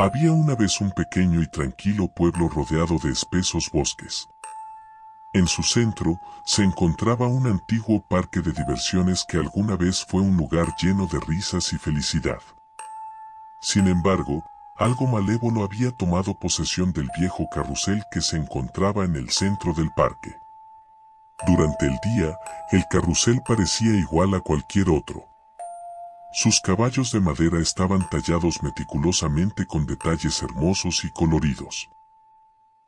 Había una vez un pequeño y tranquilo pueblo rodeado de espesos bosques. En su centro se encontraba un antiguo parque de diversiones que alguna vez fue un lugar lleno de risas y felicidad. Sin embargo, algo malévolo había tomado posesión del viejo carrusel que se encontraba en el centro del parque. Durante el día, el carrusel parecía igual a cualquier otro, sus caballos de madera estaban tallados meticulosamente con detalles hermosos y coloridos.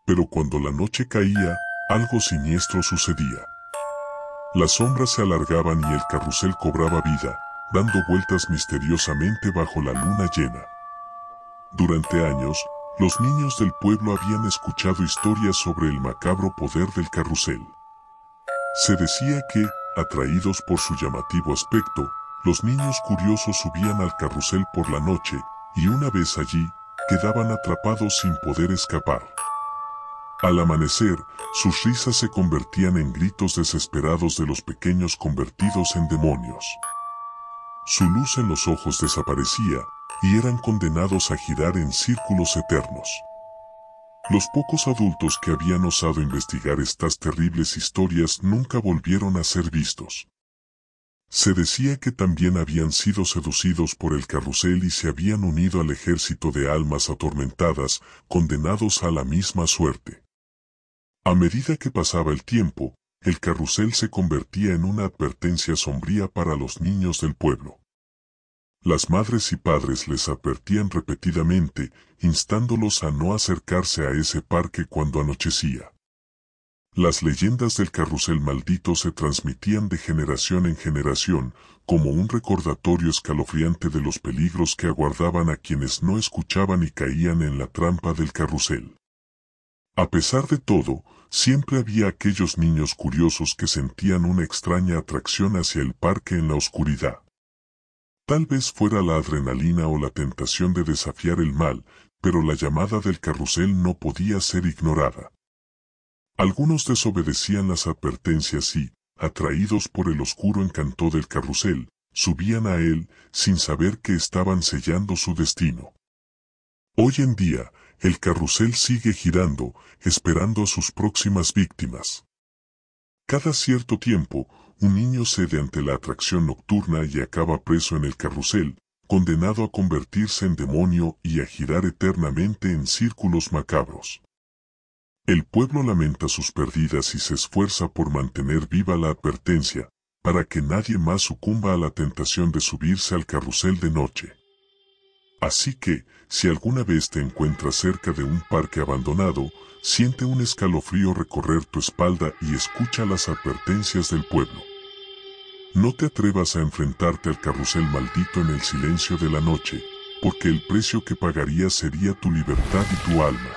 Pero cuando la noche caía, algo siniestro sucedía. Las sombras se alargaban y el carrusel cobraba vida, dando vueltas misteriosamente bajo la luna llena. Durante años, los niños del pueblo habían escuchado historias sobre el macabro poder del carrusel. Se decía que, atraídos por su llamativo aspecto, los niños curiosos subían al carrusel por la noche, y una vez allí, quedaban atrapados sin poder escapar. Al amanecer, sus risas se convertían en gritos desesperados de los pequeños convertidos en demonios. Su luz en los ojos desaparecía, y eran condenados a girar en círculos eternos. Los pocos adultos que habían osado investigar estas terribles historias nunca volvieron a ser vistos. Se decía que también habían sido seducidos por el carrusel y se habían unido al ejército de almas atormentadas, condenados a la misma suerte. A medida que pasaba el tiempo, el carrusel se convertía en una advertencia sombría para los niños del pueblo. Las madres y padres les advertían repetidamente, instándolos a no acercarse a ese parque cuando anochecía. Las leyendas del carrusel maldito se transmitían de generación en generación, como un recordatorio escalofriante de los peligros que aguardaban a quienes no escuchaban y caían en la trampa del carrusel. A pesar de todo, siempre había aquellos niños curiosos que sentían una extraña atracción hacia el parque en la oscuridad. Tal vez fuera la adrenalina o la tentación de desafiar el mal, pero la llamada del carrusel no podía ser ignorada. Algunos desobedecían las advertencias y, atraídos por el oscuro encanto del carrusel, subían a él sin saber que estaban sellando su destino. Hoy en día, el carrusel sigue girando, esperando a sus próximas víctimas. Cada cierto tiempo, un niño cede ante la atracción nocturna y acaba preso en el carrusel, condenado a convertirse en demonio y a girar eternamente en círculos macabros. El pueblo lamenta sus pérdidas y se esfuerza por mantener viva la advertencia, para que nadie más sucumba a la tentación de subirse al carrusel de noche. Así que, si alguna vez te encuentras cerca de un parque abandonado, siente un escalofrío recorrer tu espalda y escucha las advertencias del pueblo. No te atrevas a enfrentarte al carrusel maldito en el silencio de la noche, porque el precio que pagarías sería tu libertad y tu alma.